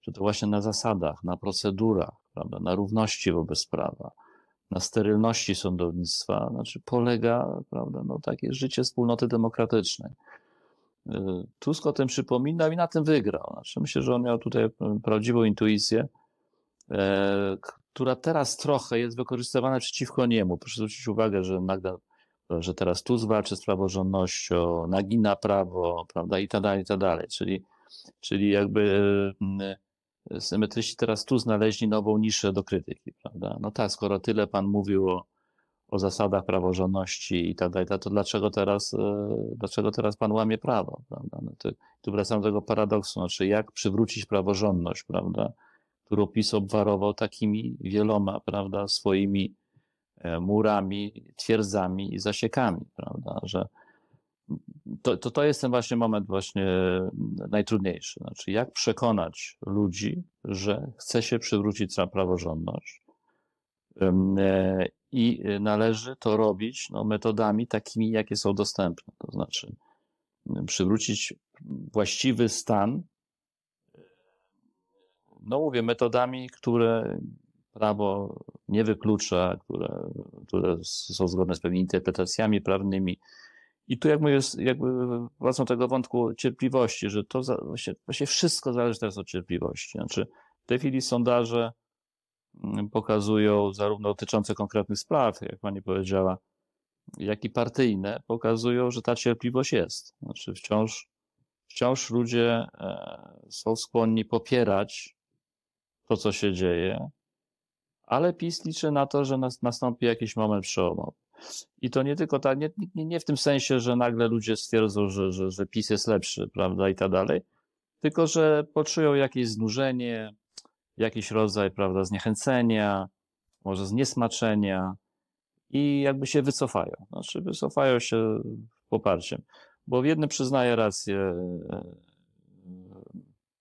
że to właśnie na zasadach, na procedurach, prawda, na równości wobec prawa, na sterylności sądownictwa, znaczy polega prawda, no, takie życie wspólnoty demokratycznej. E, Tusk o tym przypominał i na tym wygrał. Znaczy, myślę, że on miał tutaj e, prawdziwą intuicję, e, która teraz trochę jest wykorzystywana przeciwko niemu. Proszę zwrócić uwagę, że nagle że teraz tu walczy z praworządnością, nagina prawo, prawda, i tak dalej, i tak dalej. Czyli, czyli jakby symetryści teraz tu znaleźli nową niszę do krytyki, prawda. No tak, skoro tyle pan mówił o o zasadach praworządności i tak dalej, to dlaczego teraz, e, dlaczego teraz pan łamie prawo, prawda? No to, tu wracam do tego paradoksu, znaczy jak przywrócić praworządność, prawda? Którą PiS obwarował takimi wieloma, prawda, swoimi e, murami, twierdzami i zasiekami, prawda, że to, to, to jest ten właśnie moment właśnie najtrudniejszy. Znaczy, jak przekonać ludzi, że chce się przywrócić praworządność e, i y, należy to robić no, metodami takimi, jakie są dostępne. To znaczy, y, przywrócić właściwy stan, y, no mówię, metodami, które prawo nie wyklucza, które, które są zgodne z pewnymi interpretacjami prawnymi. I tu jak mówię, jakby wracam do tego wątku cierpliwości, że to za, właśnie, właśnie wszystko zależy teraz od cierpliwości. Znaczy, w tej chwili sondaże pokazują zarówno dotyczące konkretnych spraw, jak pani powiedziała, jak i partyjne, pokazują, że ta cierpliwość jest. Znaczy wciąż, wciąż ludzie e, są skłonni popierać to, co się dzieje, ale PiS liczy na to, że nastąpi jakiś moment przełomowy. I to nie tylko tak, nie, nie, nie, w tym sensie, że nagle ludzie stwierdzą, że, że, że PiS jest lepszy, prawda, i tak dalej, tylko że poczują jakieś znużenie, jakiś rodzaj, prawda, zniechęcenia, może zniesmaczenia i jakby się wycofają. Znaczy wycofają się poparciem. Bo w jednym przyznaję rację, e,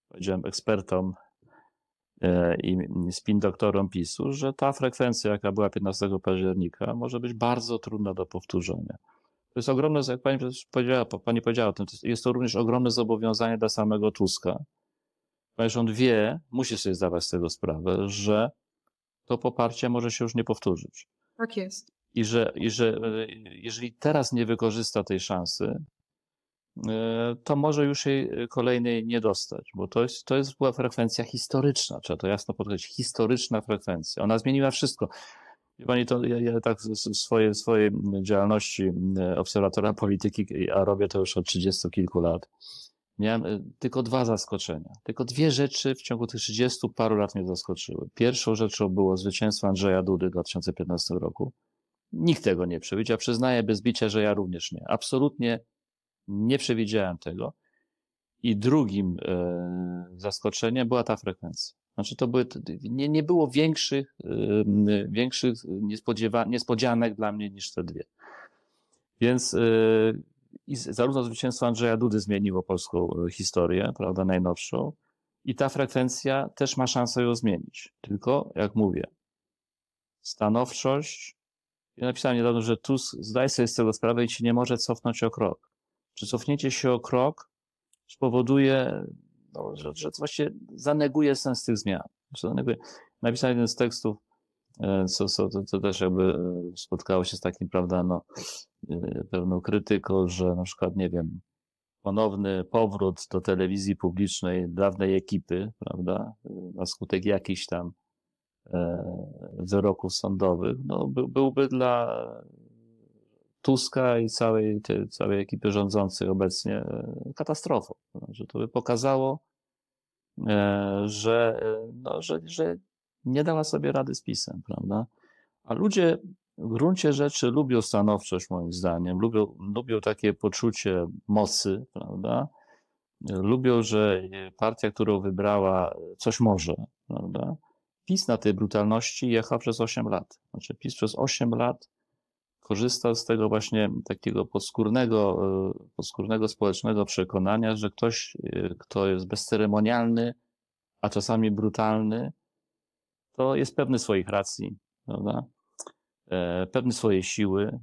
powiedziałem, ekspertom e, i spin doktorom PiSu, że ta frekwencja, jaka była 15 października, może być bardzo trudna do powtórzenia. To jest ogromne, jak pani powiedziała, pani powiedziała o tym, jest to również ogromne zobowiązanie dla samego Tuska, ponieważ on wie, musi sobie zdawać z tego sprawę, że to poparcie może się już nie powtórzyć. Tak jest. I że, i że e, jeżeli teraz nie wykorzysta tej szansy, e, to może już jej e, kolejnej nie dostać, bo to jest, to jest była frekwencja historyczna, trzeba to jasno podkreślić, historyczna frekwencja. Ona zmieniła wszystko. Wie pani, to ja, ja tak swoje, swojej działalności obserwatora polityki, a robię to już od 30 kilku lat, Miałem y, tylko dwa zaskoczenia. Tylko dwie rzeczy w ciągu tych 30 paru lat mnie zaskoczyły. Pierwszą rzeczą było zwycięstwo Andrzeja Dudy w 2015 roku. Nikt tego nie przewidział. Przyznaję bez bicia, że ja również nie. Absolutnie nie przewidziałem tego. I drugim e, zaskoczeniem była ta frekwencja. Znaczy to były, nie, nie było większych, e, większych niespodzianek dla mnie niż te dwie. Więc e, i zarówno zwycięstwo Andrzeja Dudy zmieniło polską e, historię, prawda, najnowszą, i ta frekwencja też ma szansę ją zmienić. Tylko, jak mówię, stanowczość. Ja napisałem niedawno, że Tusk zdaj sobie z tego sprawę i się nie może cofnąć o krok. Czy cofnięcie się o krok spowoduje, no, że, że właściwie zaneguje sens tych zmian. Znaczy, zaneguje. Napisałem jeden z tekstów, co, e, co to, to, też jakby e, spotkało się z takim, prawda, no, e, pewną krytyką, że na przykład, nie wiem, ponowny powrót do telewizji publicznej dawnej ekipy, prawda, na skutek jakichś tam wyroków sądowych, no, by, byłby dla Tuska i całej, tej, całej ekipy rządzącej obecnie katastrofą. Że to by pokazało, że, no, że, że nie dała sobie rady z pisem, prawda? A ludzie w gruncie rzeczy lubią stanowczość, moim zdaniem, lubią, lubią takie poczucie mocy, prawda? Lubią, że e, partia, którą wybrała, coś może, prawda? PiS na tej brutalności jechał przez 8 lat. Znaczy, PiS przez 8 lat korzystał z tego właśnie takiego poskórnego, e, poskórnego społecznego przekonania, że ktoś, e, kto jest bezceremonialny, a czasami brutalny, to jest pewny swoich racji, prawda? E, pewny swojej siły.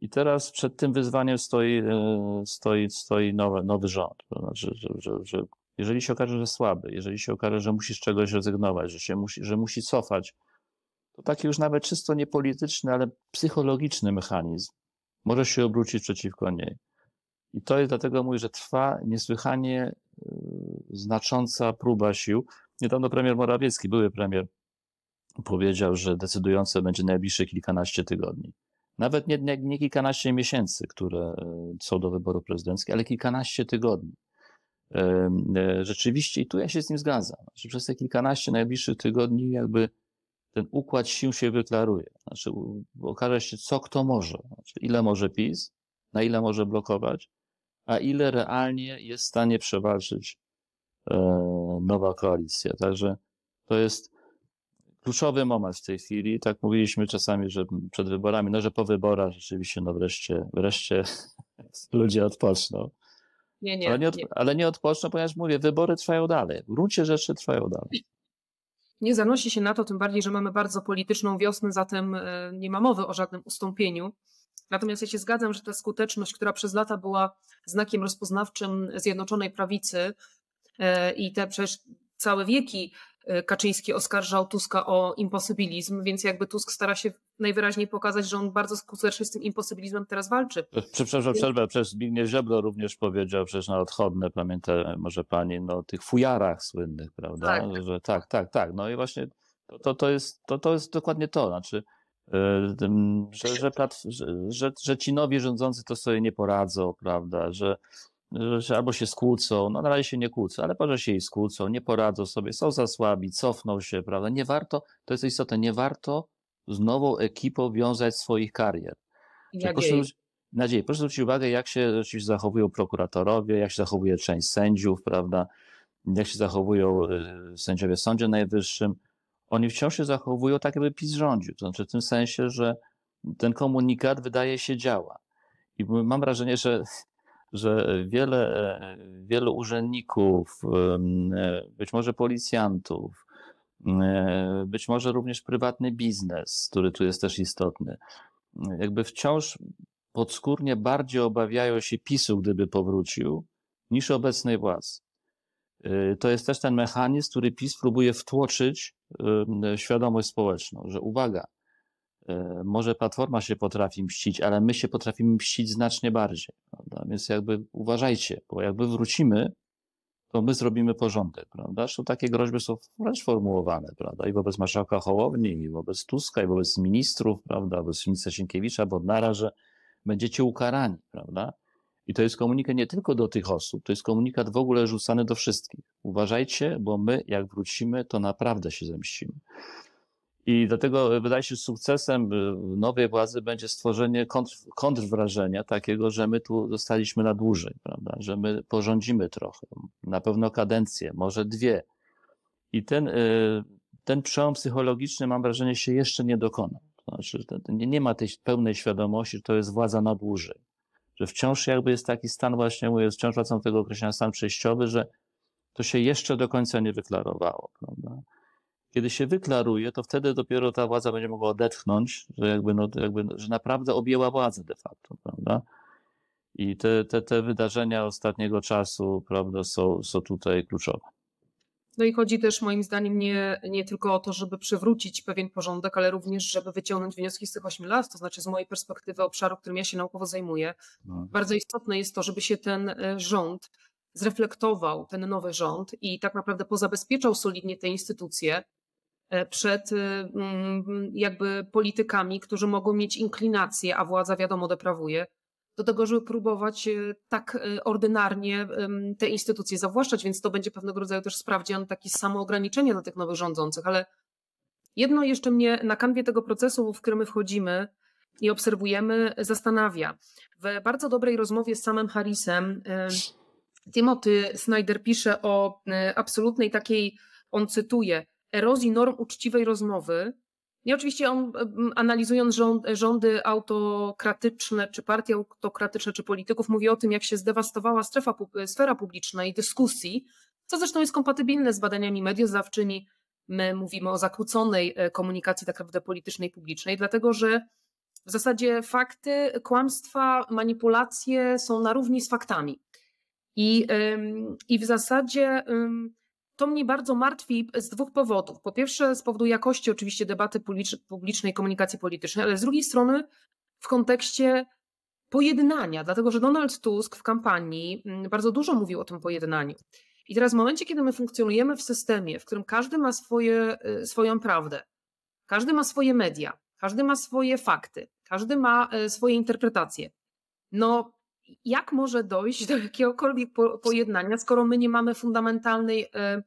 I teraz przed tym wyzwaniem stoi, e, stoi, stoi nowy rząd. Że, że, że, że, jeżeli się okaże, że słaby, jeżeli się okaże, że musisz czegoś rezygnować, że, się musi, że musi cofać, to taki już nawet czysto niepolityczny, ale psychologiczny mechanizm może się obrócić przeciwko niej. I to jest dlatego mówię, że trwa niesłychanie e, znacząca próba sił. Niedawno premier Morawiecki, były premier, powiedział, że decydujące będzie najbliższe kilkanaście tygodni. Nawet nie, nie, nie kilkanaście miesięcy, które e, są do wyboru prezydenckich, ale kilkanaście tygodni. E, e, rzeczywiście, i tu ja się z nim zgadzam, że przez te kilkanaście najbliższych tygodni jakby ten układ sił się wyklaruje. Znaczy, okaże się, co kto może. Znaczy, ile może PiS, na ile może blokować, a ile realnie jest w stanie przewalczyć e, nowa koalicja. Także to jest kluczowy moment w tej chwili. Tak mówiliśmy czasami, że przed wyborami, no że po wyborach rzeczywiście, no wreszcie, wreszcie ludzie odpoczną. Nie, nie, ale, nie, od, nie. ale nie odpoczną, ponieważ mówię, wybory trwają dalej. W gruncie rzeczy trwają dalej. Nie zanosi się na to, tym bardziej, że mamy bardzo polityczną wiosnę, zatem e, nie ma mowy o żadnym ustąpieniu. Natomiast ja się zgadzam, że ta skuteczność, która przez lata była znakiem rozpoznawczym Zjednoczonej Prawicy e, i te przecież całe wieki Kaczyński oskarżał Tuska o imposybilizm, więc jakby Tusk stara się najwyraźniej pokazać, że on bardzo skutecznie z tym imposybilizmem teraz walczy. Przepraszam, przerwę, przez Zbigniew Ziobro również powiedział przecież na odchodne, pamięta może pani, no tych fujarach słynnych, prawda? Tak, że, tak, tak, tak. No i właśnie to, to, to, jest, to, to jest dokładnie to, znaczy e, że, że, że, że ci nowi rządzący to sobie nie poradzą, prawda, że, że albo się skłócą, no na razie się nie kłócą, ale może się i skłócą, nie poradzą sobie, są za słabi, cofną się, prawda? Nie warto, to jest istotne, nie warto z nową ekipą wiązać swoich karier. Nadziei. Proszę, proszę zwrócić uwagę, jak się rzeczywiście zachowują prokuratorowie, jak się zachowuje część sędziów, prawda? Jak się zachowują y, sędziowie w Sądzie Najwyższym. Oni wciąż się zachowują tak, jakby PiS rządził. To znaczy w tym sensie, że ten komunikat wydaje się działa. I mam wrażenie, że że wiele, e, wielu urzędników, e, być może policjantów, e, być może również prywatny biznes, który tu jest też istotny, jakby wciąż podskórnie bardziej obawiają się PiSu, gdyby powrócił, niż obecnej władzy. To jest też ten mechanizm, który PiS próbuje wtłoczyć świadomość społeczną, że uwaga, E, może platforma się potrafi mścić, ale my się potrafimy mścić znacznie bardziej. Prawda? Więc jakby uważajcie, bo jakby wrócimy, to my zrobimy porządek, prawda? Zresztą takie groźby są wręcz formułowane, prawda? I wobec marszałka Hołowni, i wobec Tuska, i wobec ministrów, prawda? Wobec ministra Sienkiewicza, bo na że będziecie ukarani, prawda? I to jest komunikat nie tylko do tych osób, to jest komunikat w ogóle rzucany do wszystkich. Uważajcie, bo my jak wrócimy, to naprawdę się zemścimy. I dlatego e, wydaje się, że sukcesem e, nowej władzy będzie stworzenie kontr, kontrwrażenia takiego, że my tu zostaliśmy na dłużej, prawda? że my porządzimy trochę, na pewno kadencję, może dwie. I ten, e, ten przełom psychologiczny, mam wrażenie, się jeszcze nie dokonał. To znaczy, nie, nie ma tej pełnej świadomości, że to jest władza na dłużej. Że wciąż jakby jest taki stan, właśnie mówię, wciąż wracam do tego określenia stan przejściowy, że to się jeszcze do końca nie wyklarowało. Prawda? Kiedy się wyklaruje, to wtedy dopiero ta władza będzie mogła odetchnąć, że, jakby, no, jakby, że naprawdę objęła władzę de facto, prawda? I te, te, te wydarzenia ostatniego czasu, prawda, są, są tutaj kluczowe. No i chodzi też moim zdaniem nie, nie tylko o to, żeby przywrócić pewien porządek, ale również, żeby wyciągnąć wnioski z tych ośmiu lat, to znaczy z mojej perspektywy obszaru, którym ja się naukowo zajmuję. No. Bardzo istotne jest to, żeby się ten e, rząd zreflektował, ten nowy rząd i tak naprawdę pozabezpieczał solidnie te instytucje, E, przed y, mm, jakby politykami, którzy mogą mieć inklinację, a władza wiadomo deprawuje, do tego, żeby próbować y, tak y, ordynarnie te instytucje zawłaszczać, więc to będzie pewnego rodzaju też sprawdzian, takie samoograniczenie dla tych nowych rządzących, ale jedno jeszcze mnie na kanwie tego procesu, w którym my wchodzimy i obserwujemy, zastanawia. W bardzo dobrej rozmowie z samym Harrisem Timothy Snyder pisze o absolutnej takiej, on cytuje, erozji norm uczciwej rozmowy. Nie oczywiście on, e, analizując rząd, rządy autokratyczne, czy partie autokratyczne, czy polityków, mówi o tym, jak się zdewastowała strefa, sfera publiczna i dyskusji, co zresztą jest kompatybilne z badaniami medioznawczymi. My mówimy o zakłóconej e, komunikacji tak naprawdę politycznej, publicznej, dlatego że w zasadzie fakty, kłamstwa, manipulacje są na równi z faktami. I, i w zasadzie to mnie bardzo martwi z dwóch powodów. Po pierwsze, z powodu jakości oczywiście debaty publicznej, komunikacji politycznej, ale z drugiej strony w kontekście pojednania, dlatego że Donald Tusk w kampanii mm, bardzo dużo mówił o tym pojednaniu. I teraz w momencie, kiedy my funkcjonujemy w systemie, w którym każdy ma swoje, y, swoją prawdę, każdy ma swoje media, każdy ma swoje fakty, każdy ma y, swoje interpretacje, no jak może dojść do jakiegokolwiek pojednania, skoro my nie mamy fundamentalnej, e,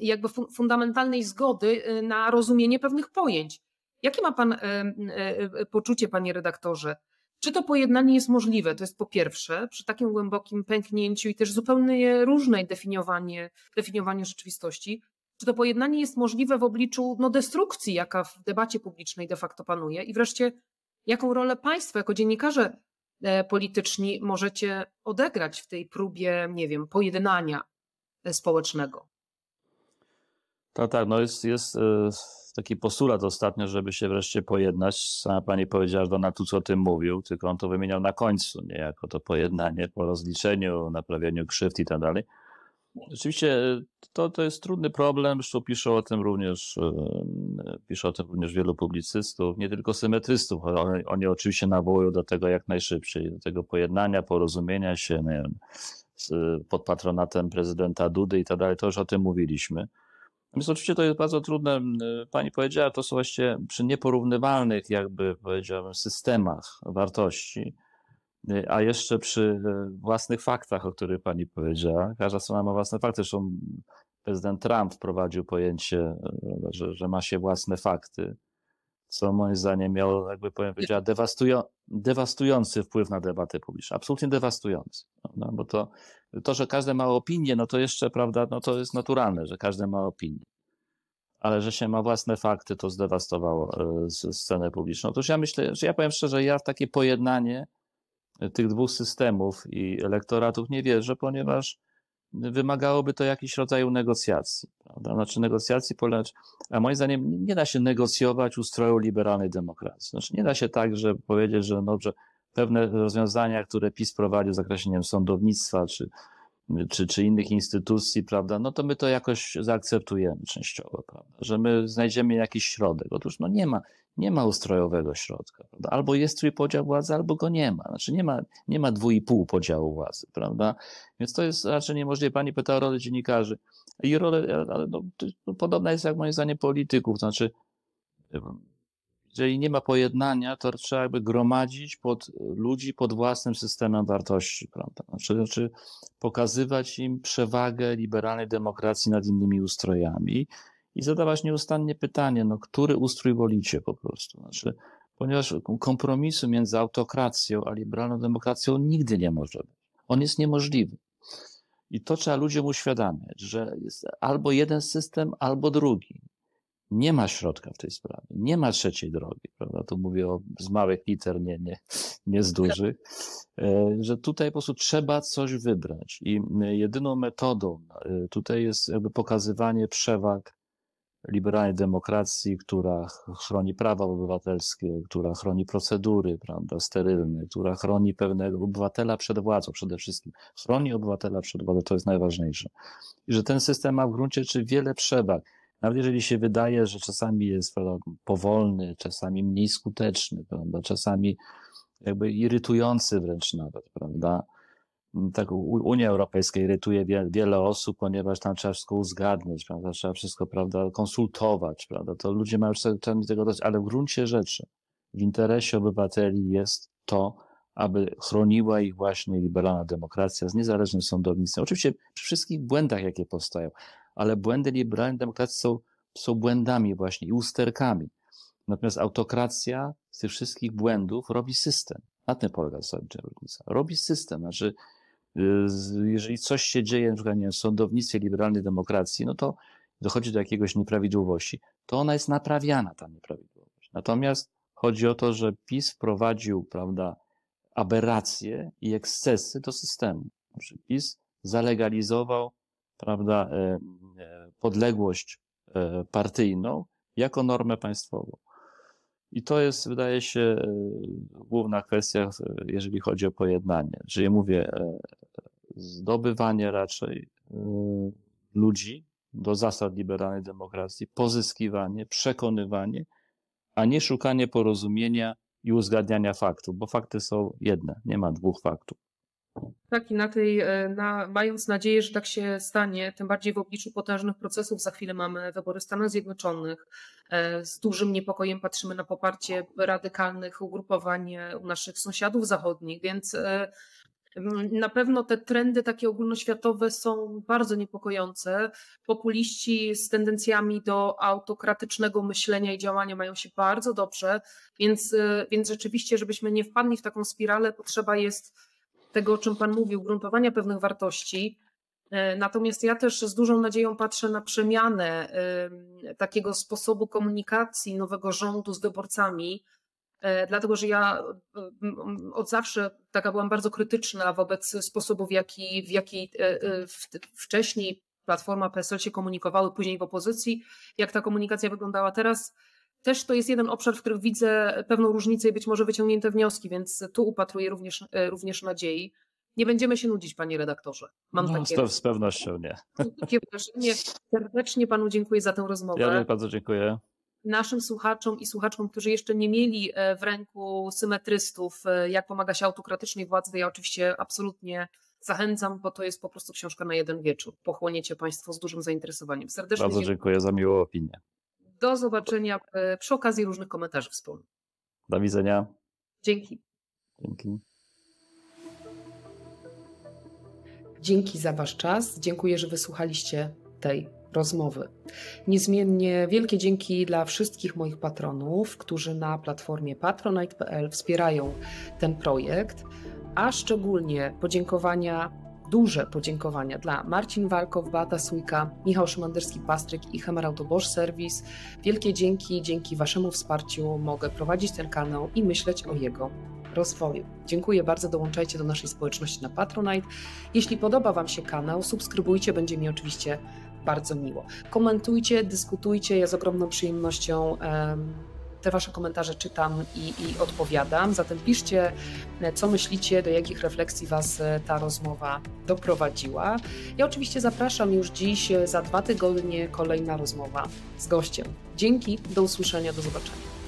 jakby fundamentalnej zgody e, na rozumienie pewnych pojęć? Jakie ma Pan e, poczucie, Panie redaktorze? Czy to pojednanie jest możliwe? To jest po pierwsze, przy takim głębokim pęknięciu i też zupełnie różnej definiowanie, definiowaniu rzeczywistości. Czy to pojednanie jest możliwe w obliczu no, destrukcji, jaka w debacie publicznej de facto panuje? I wreszcie, jaką rolę państwo jako dziennikarze E, polityczni możecie odegrać w tej próbie, nie wiem, pojednania e, społecznego? Tak, tak, no jest, jest e, taki postulat ostatnio, żeby się wreszcie pojednać. Sama pani powiedziała, że Donald Tusk o tym mówił, tylko on to wymieniał na końcu, nie jako to pojednanie po rozliczeniu, naprawieniu krzywd i tak dalej. Oczywiście e, to, to jest trudny problem, zresztą pisze o tym również e, pisze o tym również wielu publicystów, nie tylko symetrystów, ale oni oczywiście nawołują do tego jak najszybciej, do tego pojednania, porozumienia się nie wiem, e, pod patronatem prezydenta Dudy i tak dalej, to już o tym mówiliśmy. Więc oczywiście to jest bardzo trudne. Pani powiedziała, to są właśnie przy nieporównywalnych, jakby powiedziałbym, systemach wartości a jeszcze przy e, własnych faktach, o których pani powiedziała, każda strona ma własne fakty. Zresztą prezydent Trump wprowadził pojęcie, e, że, że ma się własne fakty, co moim zdaniem miało, jakby powiedziała, dewastują, dewastujący wpływ na debatę publiczną. Absolutnie dewastujący. No, bo to, to, że każdy ma opinię, no to jeszcze, prawda, no to jest naturalne, że każdy ma opinię. Ale że się ma własne fakty, to zdewastowało e, scenę publiczną. Otóż ja myślę, że ja powiem szczerze, ja takie pojednanie, tych dwóch systemów i elektoratów nie wierzę, ponieważ wymagałoby to jakiś rodzaju negocjacji. Prawda? Znaczy negocjacji, a moim zdaniem nie da się negocjować ustroju liberalnej demokracji. Znaczy nie da się tak, że powiedzieć, że dobrze, pewne rozwiązania, które PiS prowadził w zakresie nie wiem, sądownictwa czy czy, czy innych instytucji, prawda, no to my to jakoś zaakceptujemy częściowo, prawda, że my znajdziemy jakiś środek. Otóż no nie ma, nie ma ustrojowego środka, prawda? Albo jest trójpodział władzy, albo go nie ma. Znaczy nie ma, nie ma dwu i pół podziału władzy, prawda? Więc to jest raczej niemożliwe. Pani pyta o rolę dziennikarzy. I rolę, ale no, to, no, podobna jest jak moim zdaniem polityków, to znaczy jeżeli nie ma pojednania, to trzeba jakby gromadzić pod ludzi pod własnym systemem wartości, prawda? Znaczy, znaczy pokazywać im przewagę liberalnej demokracji nad innymi ustrojami i zadawać nieustannie pytanie, no który ustrój wolicie po prostu? Znaczy, ponieważ kompromisu między autokracją a liberalną demokracją nigdy nie może być. On jest niemożliwy. I to trzeba ludziom uświadamiać, że jest albo jeden system, albo drugi. Nie ma środka w tej sprawie, nie ma trzeciej drogi, prawda? Tu mówię o, z małych liter, nie, nie, nie z dużych, e, że tutaj po prostu trzeba coś wybrać i e, jedyną metodą e, tutaj jest jakby pokazywanie przewag liberalnej demokracji, która chroni prawa obywatelskie, która chroni procedury, prawda, sterylne, która chroni pewnego obywatela przed władzą przede wszystkim. Chroni obywatela przed władzą, to jest najważniejsze. I że ten system ma w gruncie rzeczy wiele przewag. Nawet jeżeli się wydaje, że czasami jest prawda, powolny, czasami mniej skuteczny, prawda, czasami jakby irytujący wręcz nawet, prawda? Tak Unia Europejska irytuje wiele osób, ponieważ tam trzeba wszystko uzgadniać, prawda? Trzeba wszystko, prawda, konsultować, prawda? To ludzie mają czasami tego dość, ale w gruncie rzeczy w interesie obywateli jest to, aby chroniła ich właśnie liberalna demokracja z niezależnym sądownictwem. Oczywiście przy wszystkich błędach, jakie powstają, ale błędy liberalnej demokracji są, są błędami właśnie i usterkami. Natomiast autokracja z tych wszystkich błędów robi system. Na tym polega zasadnicza różnica. Robi system, znaczy y, jeżeli coś się dzieje w sądownictwie liberalnej demokracji, no to dochodzi do jakiegoś nieprawidłowości, to ona jest naprawiana, ta nieprawidłowość. Natomiast chodzi o to, że PiS wprowadził, prawda, aberracje i ekscesy do systemu. Znaczy, PiS zalegalizował, prawda, E, podległość e, partyjną jako normę państwową. I to jest, wydaje się, e, główna kwestia, jeżeli chodzi o pojednanie. Czyli mówię, zdobywanie raczej ludzi do zasad liberalnej demokracji, pozyskiwanie, przekonywanie, a nie szukanie porozumienia i uzgadniania faktów, bo fakty są jedne, nie ma dwóch faktów. Tak, i na tej, e, na, mając nadzieję, że tak się stanie, tym bardziej w obliczu potężnych procesów, za chwilę mamy wybory Stanów Zjednoczonych. E, z dużym niepokojem patrzymy na poparcie radykalnych ugrupowań e, u naszych sąsiadów zachodnich, więc na pewno te trendy takie ogólnoświatowe są bardzo niepokojące. Populiści z tendencjami do autokratycznego myślenia i działania mają się bardzo dobrze, więc, więc rzeczywiście, żebyśmy nie wpadli w taką spiralę, potrzeba jest tego, o czym Pan mówił, gruntowania pewnych wartości. E, natomiast ja też z dużą nadzieją patrzę na przemianę takiego sposobu komunikacji nowego rządu z wyborcami, e, dlatego że ja od zawsze taka byłam bardzo krytyczna wobec sposobów, w jaki, w jaki e, wcześniej Platforma PSL się komunikowały, później w opozycji, jak ta komunikacja wyglądała teraz też to jest jeden obszar, w którym widzę pewną różnicę i być może wyciągnięte wnioski, więc tu upatruję również, e, również nadziei. Nie będziemy się nudzić, panie redaktorze. Mam no, takie. Z pewnością nie. Takie wrażenie. Serdecznie panu dziękuję za tę rozmowę. Ja bardzo dziękuję. Naszym słuchaczom i słuchaczkom, którzy jeszcze nie mieli e, w ręku symetrystów, e, jak pomaga się autokratycznej władzy, ja oczywiście absolutnie zachęcam, bo to jest po prostu książka na jeden wieczór. Pochłoniecie państwo z dużym zainteresowaniem. Serdecznie bardzo dziękuję za miłą opinię. Do zobaczenia e, przy okazji różnych komentarzy wspólnych. Do widzenia. Dzięki. Dzięki. Dzięki za Wasz czas. Dziękuję, że wysłuchaliście tej rozmowy. Niezmiennie wielkie dzięki dla wszystkich moich patronów, którzy na platformie patronite.pl wspierają ten projekt, a szczególnie podziękowania duże podziękowania dla Marcin Walkow, Beata Sujka, Michał Szymanderski-Pastryk i Hemerauto Bosch Service. Wielkie dzięki, dzięki Waszemu wsparciu mogę prowadzić ten kanał i myśleć o jego rozwoju. Dziękuję bardzo, dołączajcie do naszej społeczności na Patronite. Jeśli podoba Wam się kanał, subskrybujcie, będzie mi oczywiście bardzo miło. Komentujcie, dyskutujcie, ja z ogromną przyjemnością te Wasze komentarze czytam i, i odpowiadam. Zatem piszcie, e, co myślicie, do jakich refleksji Was e, ta rozmowa doprowadziła. Ja oczywiście zapraszam już dziś e, za dwa tygodnie kolejna rozmowa z gościem. Dzięki, do usłyszenia, do zobaczenia.